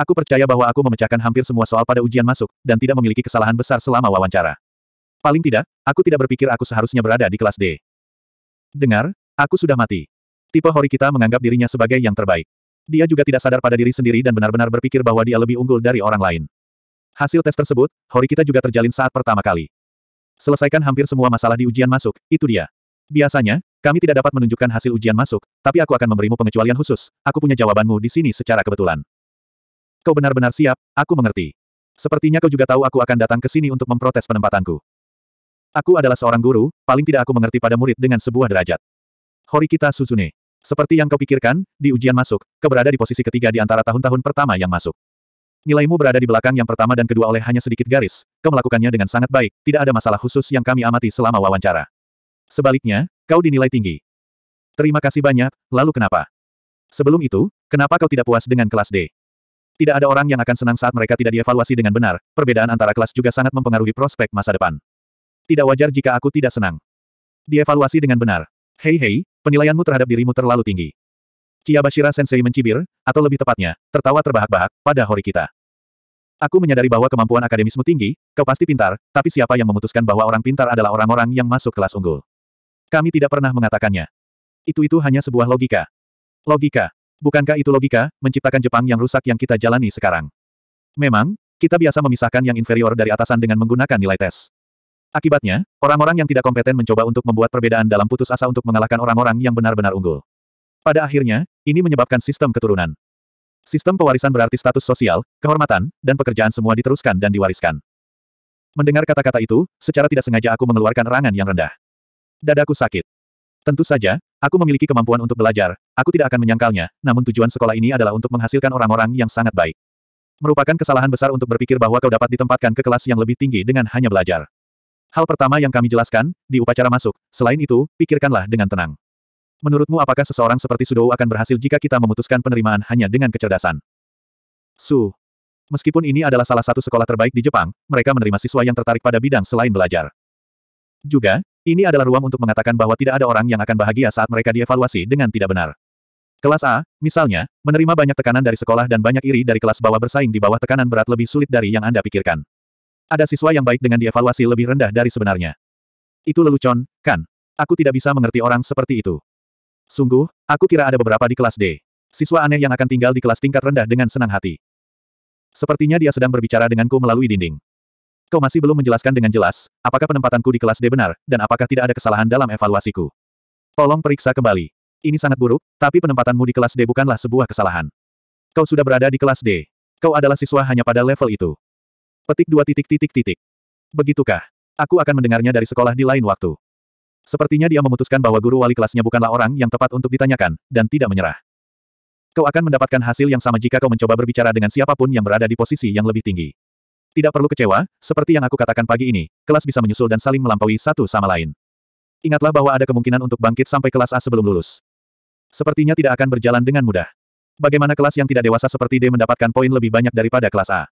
Aku percaya bahwa aku memecahkan hampir semua soal pada ujian masuk, dan tidak memiliki kesalahan besar selama wawancara. Paling tidak, aku tidak berpikir aku seharusnya berada di kelas D. Dengar, aku sudah mati. Tipe Hori kita menganggap dirinya sebagai yang terbaik. Dia juga tidak sadar pada diri sendiri dan benar-benar berpikir bahwa dia lebih unggul dari orang lain. Hasil tes tersebut, Hori kita juga terjalin saat pertama kali. Selesaikan hampir semua masalah di ujian masuk, itu dia. Biasanya, kami tidak dapat menunjukkan hasil ujian masuk, tapi aku akan memberimu pengecualian khusus, aku punya jawabanmu di sini secara kebetulan. Kau benar-benar siap, aku mengerti. Sepertinya kau juga tahu aku akan datang ke sini untuk memprotes penempatanku. Aku adalah seorang guru, paling tidak aku mengerti pada murid dengan sebuah derajat. Horikita Suzune. Seperti yang kau pikirkan, di ujian masuk, kau berada di posisi ketiga di antara tahun-tahun pertama yang masuk. Nilaimu berada di belakang yang pertama dan kedua oleh hanya sedikit garis, kau melakukannya dengan sangat baik, tidak ada masalah khusus yang kami amati selama wawancara. Sebaliknya, kau dinilai tinggi. Terima kasih banyak, lalu kenapa? Sebelum itu, kenapa kau tidak puas dengan kelas D? Tidak ada orang yang akan senang saat mereka tidak dievaluasi dengan benar, perbedaan antara kelas juga sangat mempengaruhi prospek masa depan. Tidak wajar jika aku tidak senang. Dievaluasi dengan benar. Hei hei, penilaianmu terhadap dirimu terlalu tinggi. Bashira Sensei mencibir, atau lebih tepatnya, tertawa terbahak-bahak, pada Hori kita. Aku menyadari bahwa kemampuan akademismu tinggi, kau pasti pintar, tapi siapa yang memutuskan bahwa orang pintar adalah orang-orang yang masuk kelas unggul? Kami tidak pernah mengatakannya. Itu-itu hanya sebuah logika. Logika. Bukankah itu logika, menciptakan Jepang yang rusak yang kita jalani sekarang? Memang, kita biasa memisahkan yang inferior dari atasan dengan menggunakan nilai tes. Akibatnya, orang-orang yang tidak kompeten mencoba untuk membuat perbedaan dalam putus asa untuk mengalahkan orang-orang yang benar-benar unggul. Pada akhirnya, ini menyebabkan sistem keturunan. Sistem pewarisan berarti status sosial, kehormatan, dan pekerjaan semua diteruskan dan diwariskan. Mendengar kata-kata itu, secara tidak sengaja aku mengeluarkan erangan yang rendah. Dadaku sakit. Tentu saja, Aku memiliki kemampuan untuk belajar, aku tidak akan menyangkalnya, namun tujuan sekolah ini adalah untuk menghasilkan orang-orang yang sangat baik. Merupakan kesalahan besar untuk berpikir bahwa kau dapat ditempatkan ke kelas yang lebih tinggi dengan hanya belajar. Hal pertama yang kami jelaskan, di upacara masuk, selain itu, pikirkanlah dengan tenang. Menurutmu apakah seseorang seperti Sudou akan berhasil jika kita memutuskan penerimaan hanya dengan kecerdasan? Su. Meskipun ini adalah salah satu sekolah terbaik di Jepang, mereka menerima siswa yang tertarik pada bidang selain belajar. Juga, ini adalah ruang untuk mengatakan bahwa tidak ada orang yang akan bahagia saat mereka dievaluasi dengan tidak benar. Kelas A, misalnya, menerima banyak tekanan dari sekolah dan banyak iri dari kelas bawah bersaing di bawah tekanan berat lebih sulit dari yang Anda pikirkan. Ada siswa yang baik dengan dievaluasi lebih rendah dari sebenarnya. Itu lelucon, kan? Aku tidak bisa mengerti orang seperti itu. Sungguh, aku kira ada beberapa di kelas D. Siswa aneh yang akan tinggal di kelas tingkat rendah dengan senang hati. Sepertinya dia sedang berbicara denganku melalui dinding. Kau masih belum menjelaskan dengan jelas, apakah penempatanku di kelas D benar, dan apakah tidak ada kesalahan dalam evaluasiku. Tolong periksa kembali. Ini sangat buruk, tapi penempatanmu di kelas D bukanlah sebuah kesalahan. Kau sudah berada di kelas D. Kau adalah siswa hanya pada level itu. Petik dua titik titik titik. Begitukah? Aku akan mendengarnya dari sekolah di lain waktu. Sepertinya dia memutuskan bahwa guru wali kelasnya bukanlah orang yang tepat untuk ditanyakan, dan tidak menyerah. Kau akan mendapatkan hasil yang sama jika kau mencoba berbicara dengan siapapun yang berada di posisi yang lebih tinggi. Tidak perlu kecewa, seperti yang aku katakan pagi ini, kelas bisa menyusul dan saling melampaui satu sama lain. Ingatlah bahwa ada kemungkinan untuk bangkit sampai kelas A sebelum lulus. Sepertinya tidak akan berjalan dengan mudah. Bagaimana kelas yang tidak dewasa seperti D mendapatkan poin lebih banyak daripada kelas A?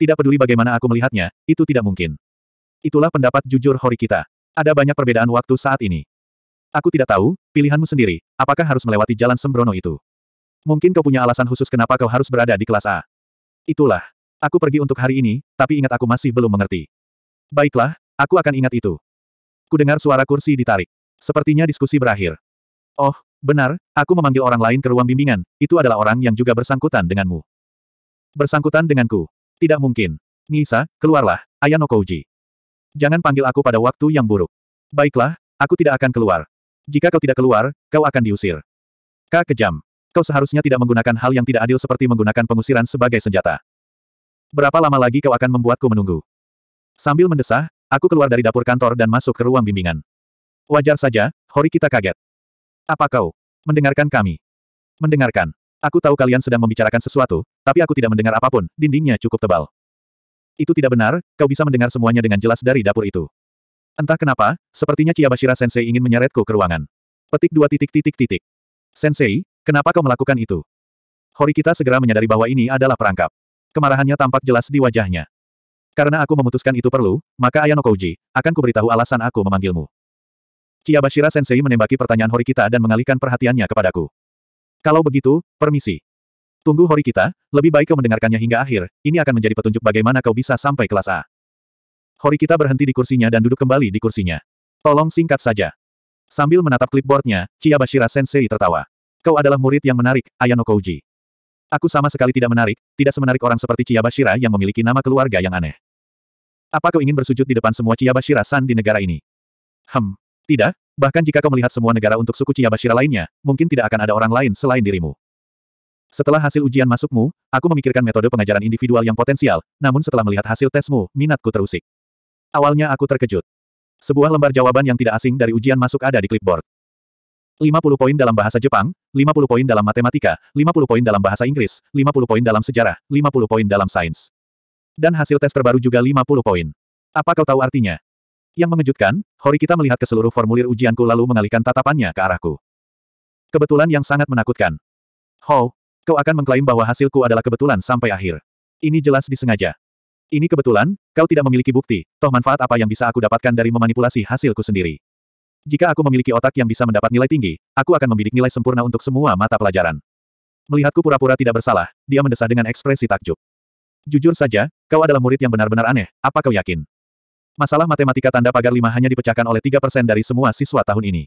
Tidak peduli bagaimana aku melihatnya, itu tidak mungkin. Itulah pendapat jujur Hori kita. Ada banyak perbedaan waktu saat ini. Aku tidak tahu, pilihanmu sendiri, apakah harus melewati jalan sembrono itu. Mungkin kau punya alasan khusus kenapa kau harus berada di kelas A. Itulah. Aku pergi untuk hari ini, tapi ingat aku masih belum mengerti. Baiklah, aku akan ingat itu. Ku dengar suara kursi ditarik. Sepertinya diskusi berakhir. Oh, benar, aku memanggil orang lain ke ruang bimbingan, itu adalah orang yang juga bersangkutan denganmu. Bersangkutan denganku. Tidak mungkin. Nisa, keluarlah, Ayano Kouji. Jangan panggil aku pada waktu yang buruk. Baiklah, aku tidak akan keluar. Jika kau tidak keluar, kau akan diusir. Kak kejam. Kau seharusnya tidak menggunakan hal yang tidak adil seperti menggunakan pengusiran sebagai senjata. Berapa lama lagi kau akan membuatku menunggu? Sambil mendesah, aku keluar dari dapur kantor dan masuk ke ruang bimbingan. Wajar saja, Hori kita kaget. Apa kau? Mendengarkan kami. Mendengarkan. Aku tahu kalian sedang membicarakan sesuatu, tapi aku tidak mendengar apapun, dindingnya cukup tebal. Itu tidak benar, kau bisa mendengar semuanya dengan jelas dari dapur itu. Entah kenapa, sepertinya Chiyabashira Sensei ingin menyeretku ke ruangan. Petik dua titik titik titik. Sensei, kenapa kau melakukan itu? Hori kita segera menyadari bahwa ini adalah perangkap. Kemarahannya tampak jelas di wajahnya. Karena aku memutuskan itu perlu, maka Ayano Koji, akan kuberitahu alasan aku memanggilmu. Chiyabashira Sensei menembaki pertanyaan Horikita dan mengalihkan perhatiannya kepadaku. Kalau begitu, permisi. Tunggu Horikita, lebih baik kau mendengarkannya hingga akhir, ini akan menjadi petunjuk bagaimana kau bisa sampai kelas A. Horikita berhenti di kursinya dan duduk kembali di kursinya. Tolong singkat saja. Sambil menatap clipboardnya, Chiyabashira Sensei tertawa. Kau adalah murid yang menarik, Ayano Koji. Aku sama sekali tidak menarik, tidak semenarik orang seperti Chiabashira yang memiliki nama keluarga yang aneh. Apa kau ingin bersujud di depan semua Chiabashira-san di negara ini? Hmm, tidak, bahkan jika kau melihat semua negara untuk suku Chiabashira lainnya, mungkin tidak akan ada orang lain selain dirimu. Setelah hasil ujian masukmu, aku memikirkan metode pengajaran individual yang potensial, namun setelah melihat hasil tesmu, minatku terusik. Awalnya aku terkejut. Sebuah lembar jawaban yang tidak asing dari ujian masuk ada di clipboard. 50 poin dalam bahasa Jepang, 50 poin dalam matematika, 50 poin dalam bahasa Inggris, 50 poin dalam sejarah, 50 poin dalam sains. Dan hasil tes terbaru juga 50 poin. Apa kau tahu artinya? Yang mengejutkan, Hori kita melihat ke seluruh formulir ujianku lalu mengalihkan tatapannya ke arahku. Kebetulan yang sangat menakutkan. Ho, kau akan mengklaim bahwa hasilku adalah kebetulan sampai akhir. Ini jelas disengaja. Ini kebetulan, kau tidak memiliki bukti, toh manfaat apa yang bisa aku dapatkan dari memanipulasi hasilku sendiri. Jika aku memiliki otak yang bisa mendapat nilai tinggi, aku akan membidik nilai sempurna untuk semua mata pelajaran. Melihatku pura-pura tidak bersalah, dia mendesah dengan ekspresi takjub. Jujur saja, kau adalah murid yang benar-benar aneh, apa kau yakin? Masalah matematika tanda pagar lima hanya dipecahkan oleh tiga persen dari semua siswa tahun ini.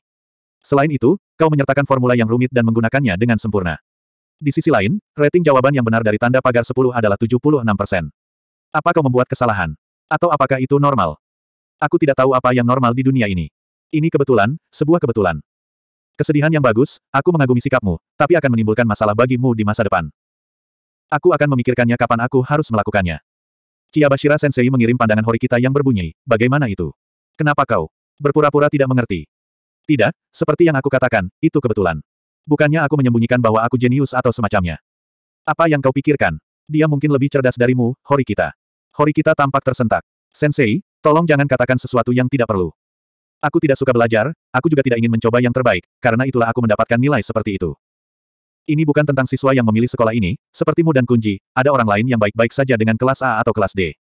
Selain itu, kau menyertakan formula yang rumit dan menggunakannya dengan sempurna. Di sisi lain, rating jawaban yang benar dari tanda pagar sepuluh adalah tujuh puluh enam persen. Apa kau membuat kesalahan? Atau apakah itu normal? Aku tidak tahu apa yang normal di dunia ini. Ini kebetulan, sebuah kebetulan. Kesedihan yang bagus, aku mengagumi sikapmu, tapi akan menimbulkan masalah bagimu di masa depan. Aku akan memikirkannya kapan aku harus melakukannya. Kiabashira Sensei mengirim pandangan hori kita yang berbunyi, bagaimana itu? Kenapa kau? Berpura-pura tidak mengerti. Tidak, seperti yang aku katakan, itu kebetulan. Bukannya aku menyembunyikan bahwa aku jenius atau semacamnya. Apa yang kau pikirkan? Dia mungkin lebih cerdas darimu, Horikita. Horikita tampak tersentak. Sensei, tolong jangan katakan sesuatu yang tidak perlu. Aku tidak suka belajar, aku juga tidak ingin mencoba yang terbaik, karena itulah aku mendapatkan nilai seperti itu. Ini bukan tentang siswa yang memilih sekolah ini, sepertimu dan Kunci. ada orang lain yang baik-baik saja dengan kelas A atau kelas D.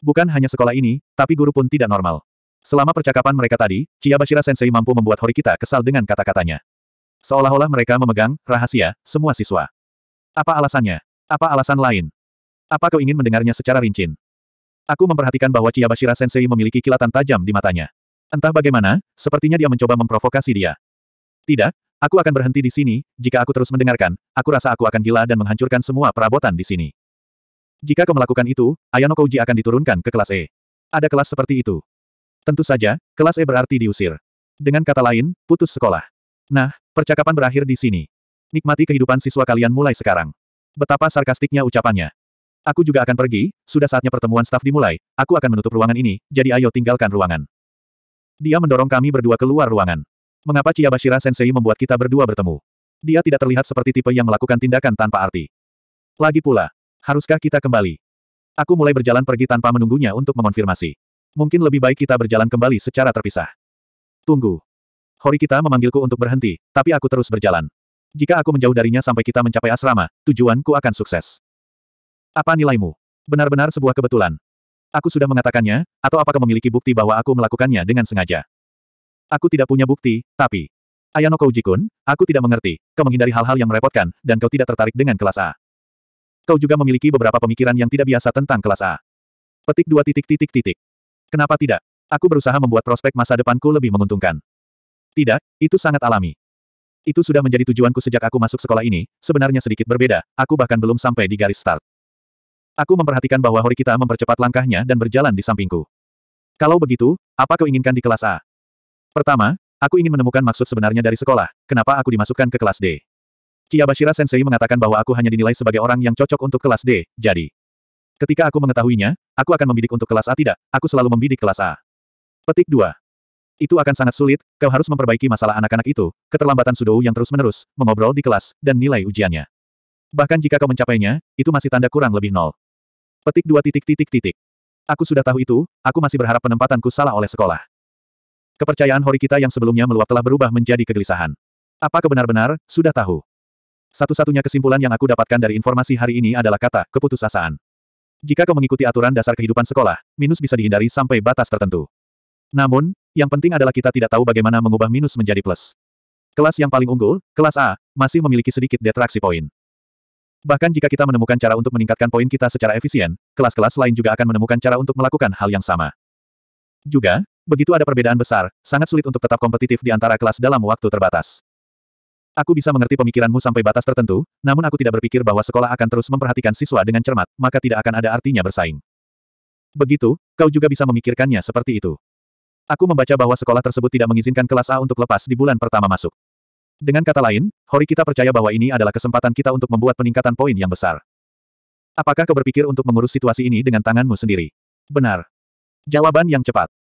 Bukan hanya sekolah ini, tapi guru pun tidak normal. Selama percakapan mereka tadi, Chiyabashira Sensei mampu membuat Horikita kesal dengan kata-katanya. Seolah-olah mereka memegang, rahasia, semua siswa. Apa alasannya? Apa alasan lain? Apa kau ingin mendengarnya secara rincin? Aku memperhatikan bahwa Chiyabashira Sensei memiliki kilatan tajam di matanya. Entah bagaimana, sepertinya dia mencoba memprovokasi dia. Tidak, aku akan berhenti di sini, jika aku terus mendengarkan, aku rasa aku akan gila dan menghancurkan semua perabotan di sini. Jika kau melakukan itu, Ayano Koji akan diturunkan ke kelas E. Ada kelas seperti itu. Tentu saja, kelas E berarti diusir. Dengan kata lain, putus sekolah. Nah, percakapan berakhir di sini. Nikmati kehidupan siswa kalian mulai sekarang. Betapa sarkastiknya ucapannya. Aku juga akan pergi, sudah saatnya pertemuan staf dimulai, aku akan menutup ruangan ini, jadi ayo tinggalkan ruangan. Dia mendorong kami berdua keluar ruangan. Mengapa Chiabashira Sensei membuat kita berdua bertemu? Dia tidak terlihat seperti tipe yang melakukan tindakan tanpa arti. Lagi pula, haruskah kita kembali? Aku mulai berjalan pergi tanpa menunggunya untuk mengonfirmasi. Mungkin lebih baik kita berjalan kembali secara terpisah. Tunggu. Hori kita memanggilku untuk berhenti, tapi aku terus berjalan. Jika aku menjauh darinya sampai kita mencapai asrama, tujuanku akan sukses. Apa nilaimu? Benar-benar sebuah kebetulan. Aku sudah mengatakannya, atau apakah memiliki bukti bahwa aku melakukannya dengan sengaja? Aku tidak punya bukti, tapi... Ayano Koujikun, aku tidak mengerti. Kau menghindari hal-hal yang merepotkan, dan kau tidak tertarik dengan kelas A. Kau juga memiliki beberapa pemikiran yang tidak biasa tentang kelas A. Petik dua titik titik titik. Kenapa tidak? Aku berusaha membuat prospek masa depanku lebih menguntungkan. Tidak, itu sangat alami. Itu sudah menjadi tujuanku sejak aku masuk sekolah ini, sebenarnya sedikit berbeda, aku bahkan belum sampai di garis start. Aku memperhatikan bahwa hori kita mempercepat langkahnya dan berjalan di sampingku. Kalau begitu, apa kau inginkan di kelas A? Pertama, aku ingin menemukan maksud sebenarnya dari sekolah, kenapa aku dimasukkan ke kelas D. Kiyabashira Sensei mengatakan bahwa aku hanya dinilai sebagai orang yang cocok untuk kelas D, jadi. Ketika aku mengetahuinya, aku akan membidik untuk kelas A tidak, aku selalu membidik kelas A. Petik 2. Itu akan sangat sulit, kau harus memperbaiki masalah anak-anak itu, keterlambatan Sudou yang terus-menerus, mengobrol di kelas, dan nilai ujiannya. Bahkan jika kau mencapainya, itu masih tanda kurang lebih nol. Petik dua titik titik titik. Aku sudah tahu itu, aku masih berharap penempatanku salah oleh sekolah. Kepercayaan Hori kita yang sebelumnya meluap telah berubah menjadi kegelisahan. Apa kebenar-benar, sudah tahu. Satu-satunya kesimpulan yang aku dapatkan dari informasi hari ini adalah kata, keputusasaan. Jika kau mengikuti aturan dasar kehidupan sekolah, minus bisa dihindari sampai batas tertentu. Namun, yang penting adalah kita tidak tahu bagaimana mengubah minus menjadi plus. Kelas yang paling unggul, kelas A, masih memiliki sedikit detraksi poin. Bahkan jika kita menemukan cara untuk meningkatkan poin kita secara efisien, kelas-kelas lain juga akan menemukan cara untuk melakukan hal yang sama. Juga, begitu ada perbedaan besar, sangat sulit untuk tetap kompetitif di antara kelas dalam waktu terbatas. Aku bisa mengerti pemikiranmu sampai batas tertentu, namun aku tidak berpikir bahwa sekolah akan terus memperhatikan siswa dengan cermat, maka tidak akan ada artinya bersaing. Begitu, kau juga bisa memikirkannya seperti itu. Aku membaca bahwa sekolah tersebut tidak mengizinkan kelas A untuk lepas di bulan pertama masuk. Dengan kata lain, Hori kita percaya bahwa ini adalah kesempatan kita untuk membuat peningkatan poin yang besar. Apakah kau berpikir untuk mengurus situasi ini dengan tanganmu sendiri? Benar. Jawaban yang cepat.